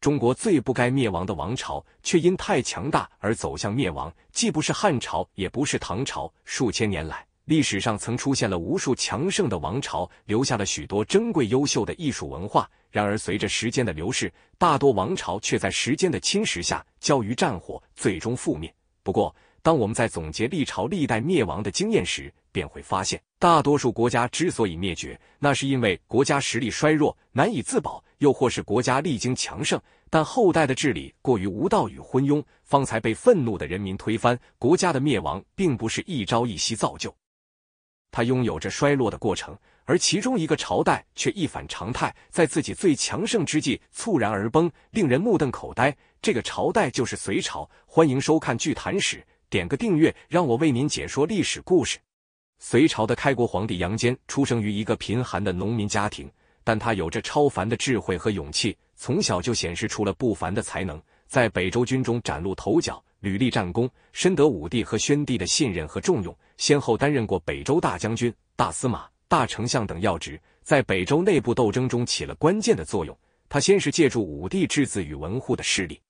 中国最不该灭亡的王朝，却因太强大而走向灭亡。既不是汉朝，也不是唐朝。数千年来，历史上曾出现了无数强盛的王朝，留下了许多珍贵优秀的艺术文化。然而，随着时间的流逝，大多王朝却在时间的侵蚀下，焦于战火，最终覆灭。不过，当我们在总结历朝历代灭亡的经验时，便会发现，大多数国家之所以灭绝，那是因为国家实力衰弱，难以自保；又或是国家历经强盛，但后代的治理过于无道与昏庸，方才被愤怒的人民推翻。国家的灭亡并不是一朝一夕造就，它拥有着衰落的过程。而其中一个朝代却一反常态，在自己最强盛之际猝然而崩，令人目瞪口呆。这个朝代就是隋朝。欢迎收看《巨谈史》。点个订阅，让我为您解说历史故事。隋朝的开国皇帝杨坚出生于一个贫寒的农民家庭，但他有着超凡的智慧和勇气，从小就显示出了不凡的才能，在北周军中崭露头角，屡立战功，深得武帝和宣帝的信任和重用，先后担任过北周大将军、大司马、大丞相等要职，在北周内部斗争中起了关键的作用。他先是借助武帝之子宇文护的势力。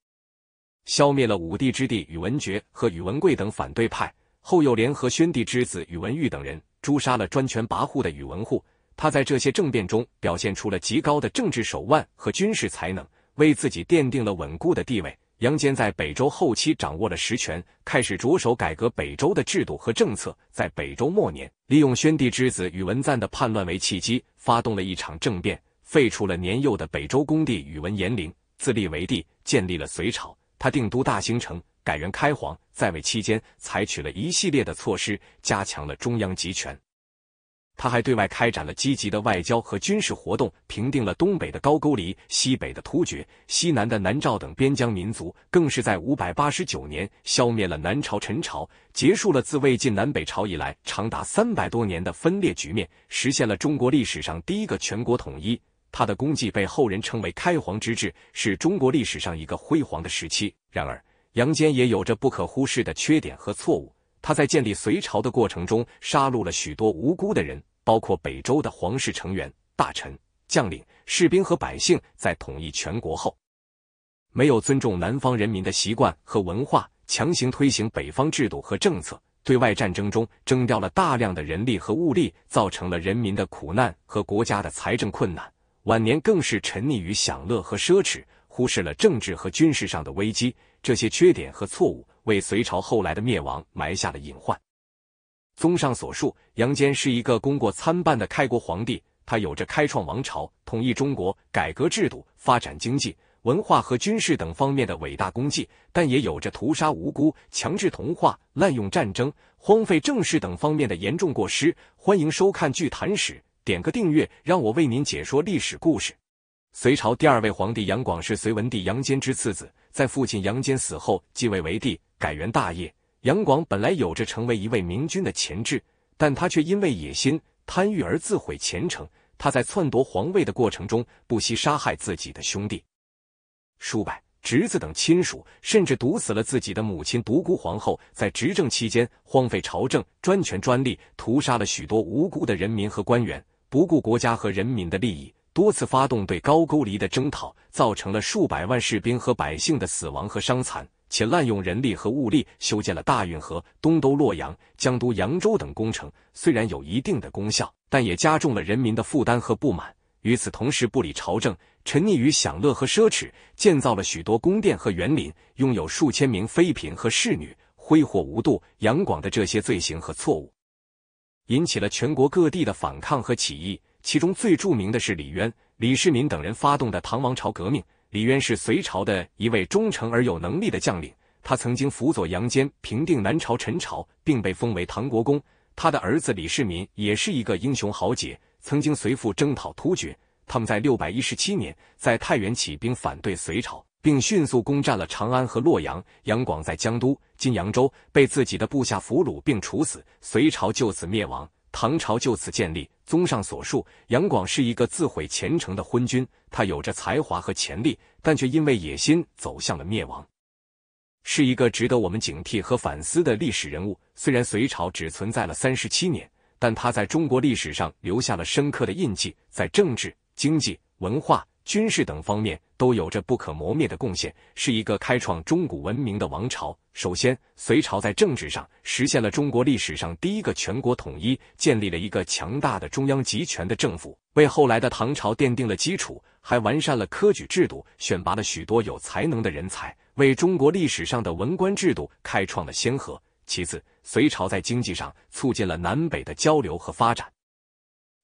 消灭了武帝之弟宇文觉和宇文贵等反对派后，又联合宣帝之子宇文毓等人诛杀了专权跋扈的宇文护。他在这些政变中表现出了极高的政治手腕和军事才能，为自己奠定了稳固的地位。杨坚在北周后期掌握了实权，开始着手改革北周的制度和政策。在北周末年，利用宣帝之子宇文赞的叛乱为契机，发动了一场政变，废除了年幼的北周公帝宇文延陵，自立为帝，建立了隋朝。他定都大兴城，改元开皇，在位期间采取了一系列的措施，加强了中央集权。他还对外开展了积极的外交和军事活动，平定了东北的高句丽、西北的突厥、西南的南诏等边疆民族，更是在五百八十九年消灭了南朝陈朝，结束了自魏晋南北朝以来长达三百多年的分裂局面，实现了中国历史上第一个全国统一。他的功绩被后人称为开皇之治，是中国历史上一个辉煌的时期。然而，杨坚也有着不可忽视的缺点和错误。他在建立隋朝的过程中，杀戮了许多无辜的人，包括北周的皇室成员、大臣、将领、士兵和百姓。在统一全国后，没有尊重南方人民的习惯和文化，强行推行北方制度和政策。对外战争中，征调了大量的人力和物力，造成了人民的苦难和国家的财政困难。晚年更是沉溺于享乐和奢侈，忽视了政治和军事上的危机。这些缺点和错误为隋朝后来的灭亡埋下了隐患。综上所述，杨坚是一个功过参半的开国皇帝。他有着开创王朝、统一中国、改革制度、发展经济、文化和军事等方面的伟大功绩，但也有着屠杀无辜、强制同化、滥用战争、荒废政事等方面的严重过失。欢迎收看《剧谈史》。点个订阅，让我为您解说历史故事。隋朝第二位皇帝杨广是隋文帝杨坚之次子，在父亲杨坚死后继位为帝，改元大业。杨广本来有着成为一位明君的潜质，但他却因为野心、贪欲而自毁前程。他在篡夺皇位的过程中，不惜杀害自己的兄弟、叔伯、侄子等亲属，甚至毒死了自己的母亲独孤皇后。在执政期间，荒废朝政，专权专利，屠杀了许多无辜的人民和官员。不顾国家和人民的利益，多次发动对高句丽的征讨，造成了数百万士兵和百姓的死亡和伤残，且滥用人力和物力修建了大运河、东都洛阳、江都扬州等工程，虽然有一定的功效，但也加重了人民的负担和不满。与此同时，不理朝政，沉溺于享乐和奢侈，建造了许多宫殿和园林，拥有数千名妃嫔和侍女，挥霍无度。杨广的这些罪行和错误。引起了全国各地的反抗和起义，其中最著名的是李渊、李世民等人发动的唐王朝革命。李渊是隋朝的一位忠诚而有能力的将领，他曾经辅佐杨坚平定南朝陈朝，并被封为唐国公。他的儿子李世民也是一个英雄豪杰，曾经随父征讨突厥。他们在六百一十七年在太原起兵反对隋朝。并迅速攻占了长安和洛阳。杨广在江都、金扬州被自己的部下俘虏并处死，隋朝就此灭亡，唐朝就此建立。综上所述，杨广是一个自毁前程的昏君，他有着才华和潜力，但却因为野心走向了灭亡，是一个值得我们警惕和反思的历史人物。虽然隋朝只存在了三十七年，但他在中国历史上留下了深刻的印记，在政治、经济、文化。军事等方面都有着不可磨灭的贡献，是一个开创中古文明的王朝。首先，隋朝在政治上实现了中国历史上第一个全国统一，建立了一个强大的中央集权的政府，为后来的唐朝奠定了基础，还完善了科举制度，选拔了许多有才能的人才，为中国历史上的文官制度开创了先河。其次，隋朝在经济上促进了南北的交流和发展。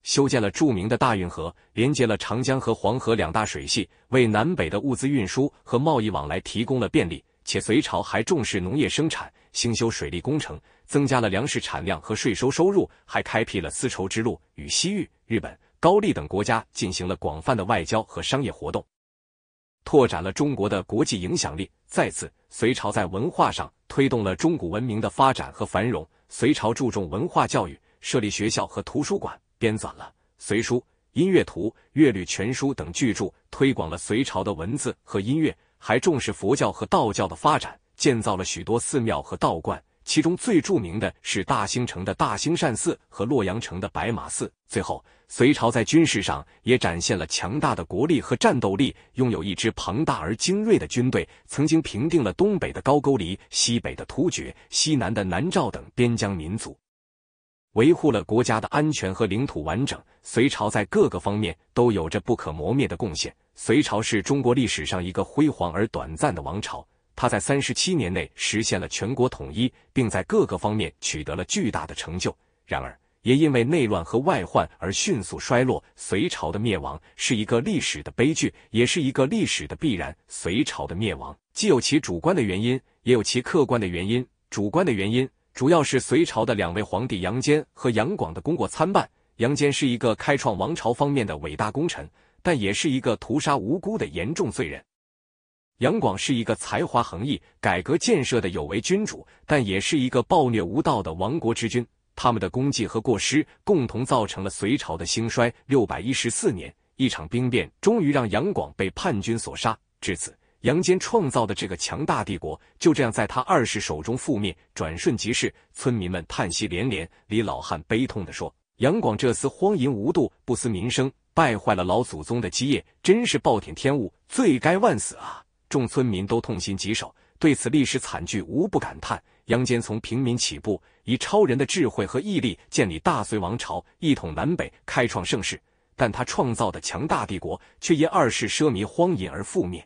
修建了著名的大运河，连接了长江和黄河两大水系，为南北的物资运输和贸易往来提供了便利。且隋朝还重视农业生产，兴修水利工程，增加了粮食产量和税收收入，还开辟了丝绸之路，与西域、日本、高丽等国家进行了广泛的外交和商业活动，拓展了中国的国际影响力。再次，隋朝在文化上推动了中古文明的发展和繁荣。隋朝注重文化教育，设立学校和图书馆。编纂了《隋书》《音乐图》《乐律全书》等巨著，推广了隋朝的文字和音乐，还重视佛教和道教的发展，建造了许多寺庙和道观，其中最著名的是大兴城的大兴善寺和洛阳城的白马寺。最后，隋朝在军事上也展现了强大的国力和战斗力，拥有一支庞大而精锐的军队，曾经平定了东北的高句丽、西北的突厥、西南的南诏等边疆民族。维护了国家的安全和领土完整，隋朝在各个方面都有着不可磨灭的贡献。隋朝是中国历史上一个辉煌而短暂的王朝，它在三十七年内实现了全国统一，并在各个方面取得了巨大的成就。然而，也因为内乱和外患而迅速衰落。隋朝的灭亡是一个历史的悲剧，也是一个历史的必然。隋朝的灭亡既有其主观的原因，也有其客观的原因。主观的原因。主要是隋朝的两位皇帝杨坚和杨广的功过参半。杨坚是一个开创王朝方面的伟大功臣，但也是一个屠杀无辜的严重罪人。杨广是一个才华横溢、改革建设的有为君主，但也是一个暴虐无道的亡国之君。他们的功绩和过失共同造成了隋朝的兴衰。六百一十四年，一场兵变终于让杨广被叛军所杀，至此。杨坚创造的这个强大帝国就这样在他二世手中覆灭，转瞬即逝。村民们叹息连连，李老汉悲痛地说：“杨广这厮荒淫无度，不思民生，败坏了老祖宗的基业，真是暴殄天物，罪该万死啊！”众村民都痛心疾首，对此历史惨剧无不感叹。杨坚从平民起步，以超人的智慧和毅力建立大隋王朝，一统南北，开创盛世。但他创造的强大帝国却因二世奢靡荒淫而覆灭。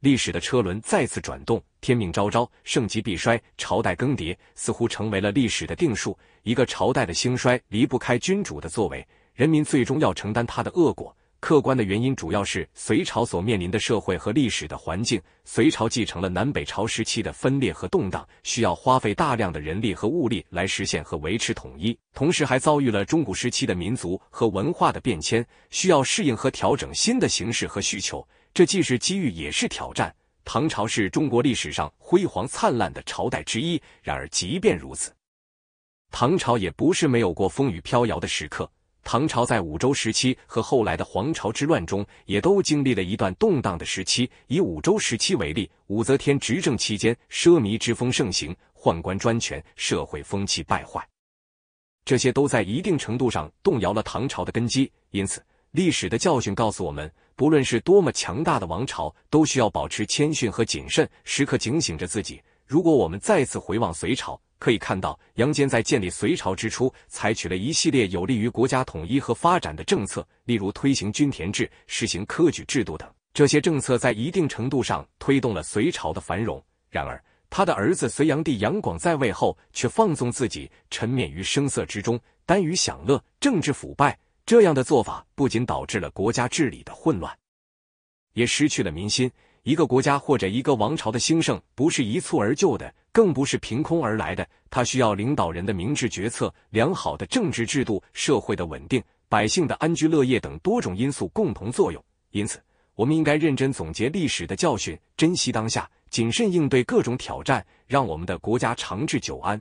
历史的车轮再次转动，天命昭昭，盛极必衰，朝代更迭似乎成为了历史的定数。一个朝代的兴衰离不开君主的作为，人民最终要承担他的恶果。客观的原因主要是隋朝所面临的社会和历史的环境。隋朝继承了南北朝时期的分裂和动荡，需要花费大量的人力和物力来实现和维持统一，同时还遭遇了中古时期的民族和文化的变迁，需要适应和调整新的形式和需求。这既是机遇，也是挑战。唐朝是中国历史上辉煌灿烂的朝代之一，然而即便如此，唐朝也不是没有过风雨飘摇的时刻。唐朝在武周时期和后来的黄巢之乱中，也都经历了一段动荡的时期。以武周时期为例，武则天执政期间，奢靡之风盛行，宦官专权，社会风气败坏，这些都在一定程度上动摇了唐朝的根基。因此，历史的教训告诉我们。不论是多么强大的王朝，都需要保持谦逊和谨慎，时刻警醒着自己。如果我们再次回望隋朝，可以看到杨坚在建立隋朝之初，采取了一系列有利于国家统一和发展的政策，例如推行均田制、实行科举制度等。这些政策在一定程度上推动了隋朝的繁荣。然而，他的儿子隋炀帝杨广在位后，却放纵自己，沉湎于声色之中，耽于享乐，政治腐败。这样的做法不仅导致了国家治理的混乱，也失去了民心。一个国家或者一个王朝的兴盛不是一蹴而就的，更不是凭空而来的。它需要领导人的明智决策、良好的政治制度、社会的稳定、百姓的安居乐业等多种因素共同作用。因此，我们应该认真总结历史的教训，珍惜当下，谨慎应对各种挑战，让我们的国家长治久安。